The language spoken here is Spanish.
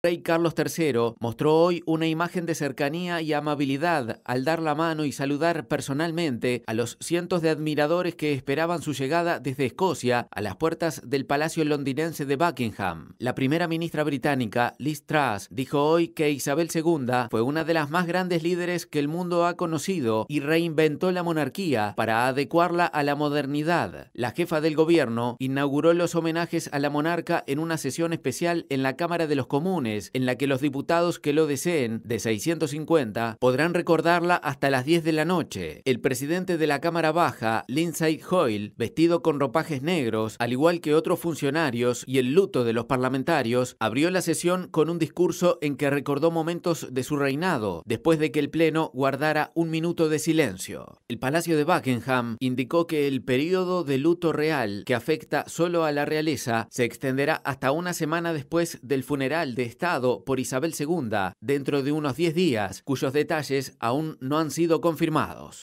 rey Carlos III mostró hoy una imagen de cercanía y amabilidad al dar la mano y saludar personalmente a los cientos de admiradores que esperaban su llegada desde Escocia a las puertas del Palacio londinense de Buckingham. La primera ministra británica, Liz Truss, dijo hoy que Isabel II fue una de las más grandes líderes que el mundo ha conocido y reinventó la monarquía para adecuarla a la modernidad. La jefa del gobierno inauguró los homenajes a la monarca en una sesión especial en la Cámara de los Comunes en la que los diputados que lo deseen, de 650, podrán recordarla hasta las 10 de la noche. El presidente de la Cámara Baja, Lindsay Hoyle, vestido con ropajes negros, al igual que otros funcionarios y el luto de los parlamentarios, abrió la sesión con un discurso en que recordó momentos de su reinado, después de que el Pleno guardara un minuto de silencio. El Palacio de Buckingham indicó que el periodo de luto real que afecta solo a la realeza se extenderá hasta una semana después del funeral de este por Isabel II dentro de unos 10 días, cuyos detalles aún no han sido confirmados.